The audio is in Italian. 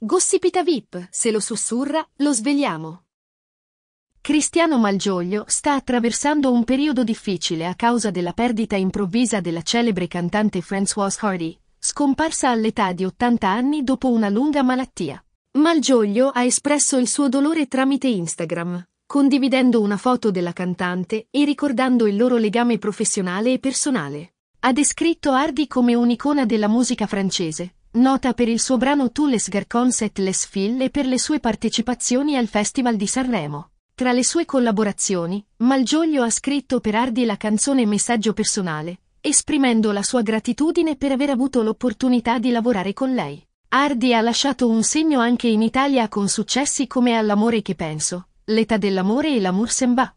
Gossipita VIP, se lo sussurra, lo svegliamo. Cristiano Malgioglio sta attraversando un periodo difficile a causa della perdita improvvisa della celebre cantante Françoise Hardy, scomparsa all'età di 80 anni dopo una lunga malattia. Malgioglio ha espresso il suo dolore tramite Instagram, condividendo una foto della cantante e ricordando il loro legame professionale e personale. Ha descritto Hardy come un'icona della musica francese, Nota per il suo brano Tu les garcons et les fil e per le sue partecipazioni al Festival di Sanremo. Tra le sue collaborazioni, Malgioglio ha scritto per Ardi la canzone Messaggio personale, esprimendo la sua gratitudine per aver avuto l'opportunità di lavorare con lei. Ardi ha lasciato un segno anche in Italia con successi come All'amore che penso, L'età dell'amore e L'amour s'en va.